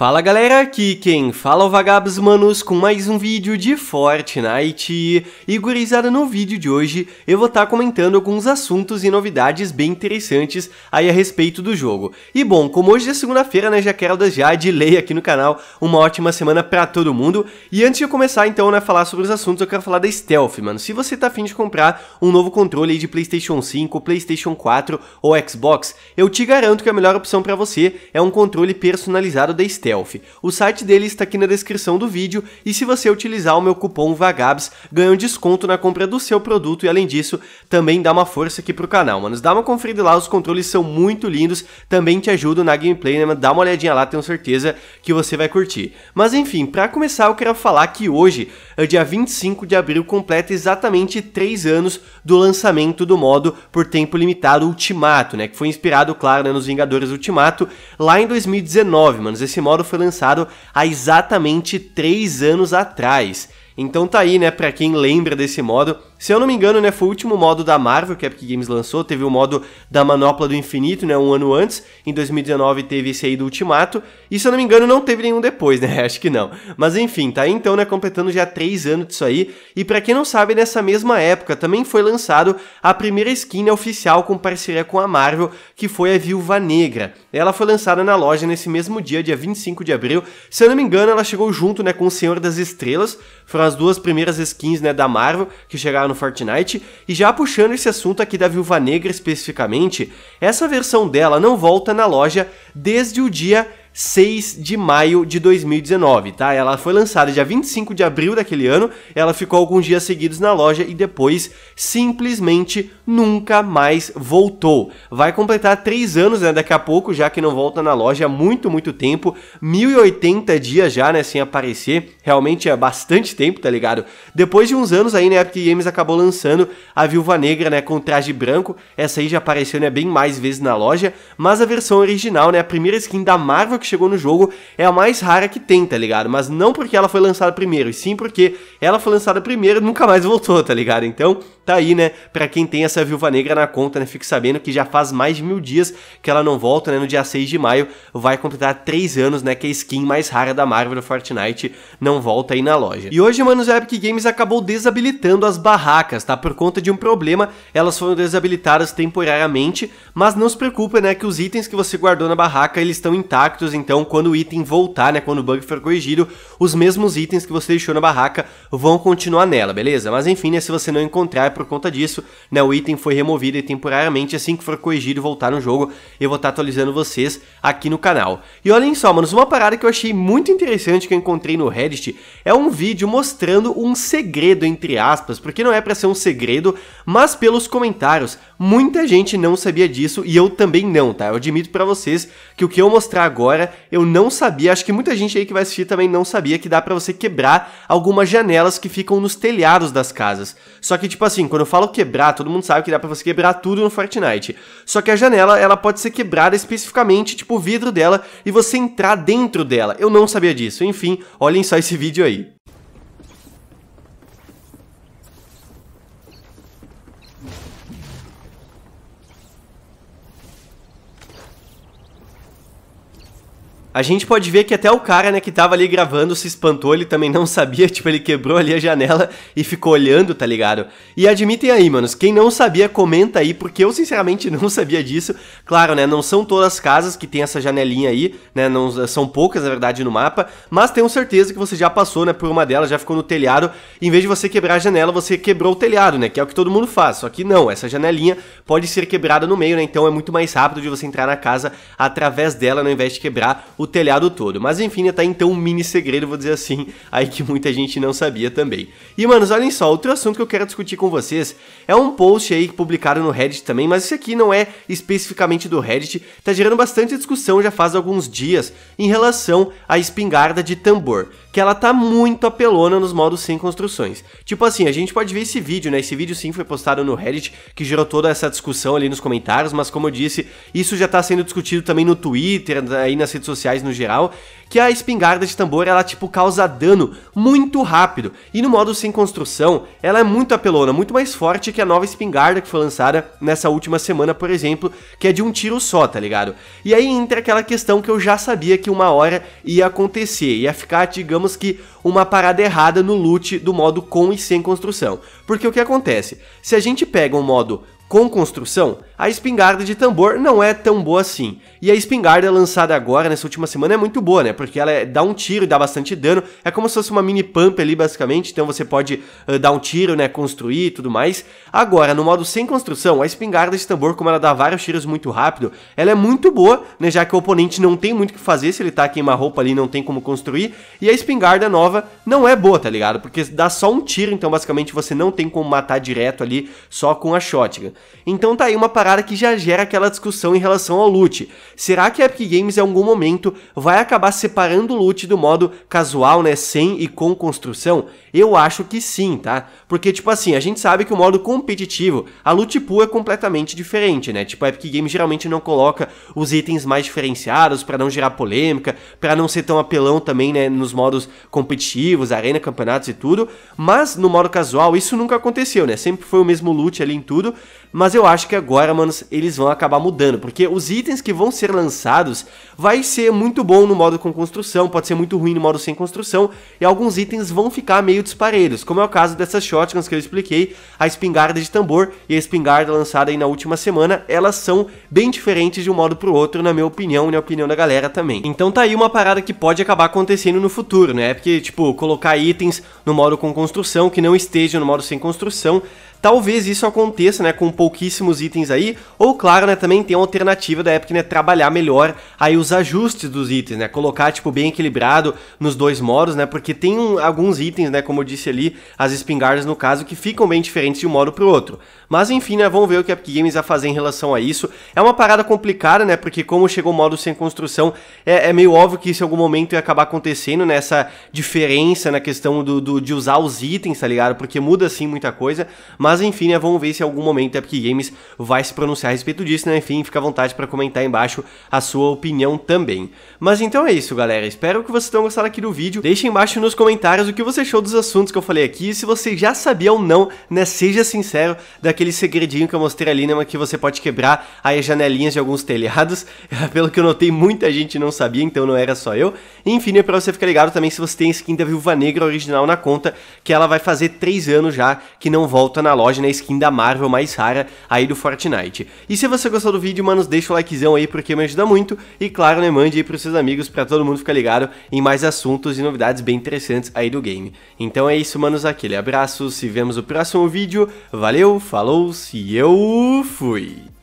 Fala galera, aqui quem fala é o Vagabos Manos com mais um vídeo de Fortnite e gurizada no vídeo de hoje eu vou estar tá comentando alguns assuntos e novidades bem interessantes aí a respeito do jogo. E bom, como hoje é segunda-feira né, já quero já de lei aqui no canal uma ótima semana pra todo mundo e antes de eu começar então né, falar sobre os assuntos eu quero falar da Stealth mano, se você tá afim de comprar um novo controle de Playstation 5, Playstation 4 ou Xbox, eu te garanto que a melhor opção pra você é um controle personalizado da Stealth Stealth. O site dele está aqui na descrição do vídeo e se você utilizar o meu cupom VAGABS, ganha um desconto na compra do seu produto e além disso, também dá uma força aqui pro canal, manos. Dá uma conferida lá, os controles são muito lindos, também te ajudo na gameplay, né, mano? Dá uma olhadinha lá, tenho certeza que você vai curtir. Mas enfim, para começar eu quero falar que hoje, é dia 25 de abril, completa exatamente 3 anos do lançamento do modo por tempo limitado Ultimato, né? Que foi inspirado, claro, né, nos Vingadores Ultimato lá em 2019, manos. Esse modo foi lançado há exatamente 3 anos atrás. Então tá aí, né, pra quem lembra desse modo. Se eu não me engano, né, foi o último modo da Marvel que a Epic Games lançou, teve o modo da Manopla do Infinito, né, um ano antes. Em 2019 teve esse aí do Ultimato. E se eu não me engano, não teve nenhum depois, né? Acho que não. Mas enfim, tá aí então, né? Completando já 3 anos disso aí. E para quem não sabe, nessa mesma época também foi lançado a primeira skin oficial com parceria com a Marvel, que foi a Viúva Negra. Ela foi lançada na loja nesse mesmo dia, dia 25 de abril. Se eu não me engano, ela chegou junto, né, com o Senhor das Estrelas. Foram as duas primeiras skins, né, da Marvel que chegaram no Fortnite. E já puxando esse assunto aqui da Viúva Negra especificamente, essa versão dela não volta na loja desde o dia 6 de maio de 2019, tá? Ela foi lançada dia 25 de abril daquele ano, ela ficou alguns dias seguidos na loja e depois simplesmente nunca mais voltou. Vai completar 3 anos, né, daqui a pouco, já que não volta na loja há muito, muito tempo, 1080 dias já, né, sem aparecer, realmente é bastante tempo, tá ligado? Depois de uns anos aí, né, a Epic Games acabou lançando a Viúva Negra, né, com traje branco, essa aí já apareceu, né, bem mais vezes na loja, mas a versão original, né, a primeira skin da Marvel que chegou no jogo é a mais rara que tem, tá ligado? Mas não porque ela foi lançada primeiro, e sim porque ela foi lançada primeiro e nunca mais voltou, tá ligado? Então, Tá aí, né? Pra quem tem essa viúva negra na conta, né? Fique sabendo que já faz mais de mil dias que ela não volta, né? No dia 6 de maio vai completar 3 anos, né? Que a skin mais rara da Marvel Fortnite não volta aí na loja. E hoje, mano, o Epic Games acabou desabilitando as barracas, tá? Por conta de um problema, elas foram desabilitadas temporariamente, mas não se preocupe, né? Que os itens que você guardou na barraca, eles estão intactos, então quando o item voltar, né? Quando o bug for corrigido, os mesmos itens que você deixou na barraca vão continuar nela, beleza? Mas enfim, né? Se você não encontrar, é por conta disso, né, o item foi removido temporariamente, assim que for corrigido e voltar no jogo, eu vou estar tá atualizando vocês aqui no canal. E olhem só, manos, uma parada que eu achei muito interessante que eu encontrei no Reddit é um vídeo mostrando um segredo, entre aspas, porque não é para ser um segredo, mas pelos comentários, muita gente não sabia disso e eu também não, tá? Eu admito para vocês que o que eu mostrar agora, eu não sabia, acho que muita gente aí que vai assistir também não sabia que dá para você quebrar algumas janelas que ficam nos telhados das casas. Só que tipo assim, assim, quando eu falo quebrar, todo mundo sabe que dá para você quebrar tudo no Fortnite. Só que a janela, ela pode ser quebrada especificamente, tipo o vidro dela, e você entrar dentro dela. Eu não sabia disso. Enfim, olhem só esse vídeo aí. A gente pode ver que até o cara, né, que tava ali gravando se espantou, ele também não sabia, tipo, ele quebrou ali a janela e ficou olhando, tá ligado? E admitem aí, manos, quem não sabia, comenta aí, porque eu sinceramente não sabia disso. Claro, né, não são todas as casas que tem essa janelinha aí, né, não, são poucas, na verdade, no mapa, mas tenho certeza que você já passou, né, por uma delas, já ficou no telhado, em vez de você quebrar a janela, você quebrou o telhado, né, que é o que todo mundo faz, só que não, essa janelinha pode ser quebrada no meio, né, então é muito mais rápido de você entrar na casa através dela, né, ao invés de quebrar o telhado todo. Mas enfim, né, tá então um mini segredo, vou dizer assim, aí que muita gente não sabia também. E manos, olhem só, outro assunto que eu quero discutir com vocês é um post aí publicado no Reddit também, mas isso aqui não é especificamente do Reddit, tá gerando bastante discussão já faz alguns dias em relação à espingarda de tambor, que ela tá muito apelona nos modos sem construções. Tipo assim, a gente pode ver esse vídeo, né? Esse vídeo sim foi postado no Reddit, que gerou toda essa discussão ali nos comentários, mas como eu disse, isso já tá sendo discutido também no Twitter, aí nas redes sociais marciais no geral, que a espingarda de tambor ela tipo causa dano muito rápido. E no modo sem construção, ela é muito apelona, muito mais forte que a nova espingarda que foi lançada nessa última semana, por exemplo, que é de um tiro só, tá ligado? E aí entra aquela questão que eu já sabia que uma hora ia acontecer, ia ficar, digamos que uma parada errada no loot do modo com e sem construção. Porque o que acontece? Se a gente pega um modo com construção, a espingarda de tambor não é tão boa assim. E a espingarda lançada agora, nessa última semana, é muito boa, né? Porque ela é, dá um tiro e dá bastante dano. É como se fosse uma mini pump ali, basicamente. Então você pode uh, dar um tiro, né? Construir e tudo mais. Agora, no modo sem construção, a espingarda de tambor, como ela dá vários tiros muito rápido, ela é muito boa, né? Já que o oponente não tem muito o que fazer. Se ele tá queimar roupa ali, não tem como construir. E a espingarda nova não é boa, tá ligado? Porque dá só um tiro, então basicamente você não tem como matar direto ali, só com a shotgun. Então tá aí uma parada parada que já gera aquela discussão em relação ao loot. Será que a Epic Games em algum momento vai acabar separando o loot do modo casual, né, sem e com construção? Eu acho que sim, tá? Porque tipo assim, a gente sabe que o modo competitivo, a loot pool é completamente diferente, né? Tipo, a Epic Games geralmente não coloca os itens mais diferenciados para não gerar polêmica, para não ser tão apelão também, né, nos modos competitivos, arena, campeonatos e tudo, mas no modo casual isso nunca aconteceu, né? Sempre foi o mesmo loot ali em tudo, mas eu acho que agora é eles vão acabar mudando, porque os itens que vão ser lançados vai ser muito bom no modo com construção, pode ser muito ruim no modo sem construção, e alguns itens vão ficar meio disparelhos, como é o caso dessas shotguns que eu expliquei, a espingarda de tambor e a espingarda lançada aí na última semana, elas são bem diferentes de um modo pro outro, na minha opinião e na opinião da galera também. Então tá aí uma parada que pode acabar acontecendo no futuro, né? Porque, tipo, colocar itens no modo com construção que não estejam no modo sem construção Talvez isso aconteça, né, com pouquíssimos itens aí, ou claro, né, também tem uma alternativa da Epic, né, trabalhar melhor aí os ajustes dos itens, né, colocar, tipo, bem equilibrado nos dois modos, né, porque tem um, alguns itens, né, como eu disse ali, as espingardas no caso, que ficam bem diferentes de um modo pro outro. Mas enfim, né, vamos ver o que a Epic Games vai fazer em relação a isso. É uma parada complicada, né, porque como chegou o modo sem construção, é, é meio óbvio que isso em algum momento ia acabar acontecendo, né, diferença na questão do, do de usar os itens, tá ligado, porque muda, sim, muita coisa, mas mas enfim, né, vamos ver se em algum momento a Epic Games vai se pronunciar a respeito disso, né? Enfim, fica à vontade para comentar embaixo a sua opinião também. Mas então é isso, galera. Espero que vocês tenham gostado aqui do vídeo. Deixe embaixo nos comentários o que você achou dos assuntos que eu falei aqui, se você já sabia ou não, né, seja sincero, daquele segredinho que eu mostrei ali, né, que você pode quebrar as janelinhas de alguns telhados. Pelo que eu notei, muita gente não sabia, então não era só eu. Enfim, é pra você ficar ligado também se você tem skin da Viúva Negra original na conta, que ela vai fazer 3 anos já que não volta na loja loja na skin da Marvel mais rara aí do Fortnite. E se você gostou do vídeo, manos, deixa o likezão aí porque me ajuda muito. E claro, né, mande aí pros seus amigos para todo mundo ficar ligado em mais assuntos e novidades bem interessantes aí do game. Então é isso, manos, aquele abraço, se vemos no próximo vídeo. Valeu, falou, se eu fui!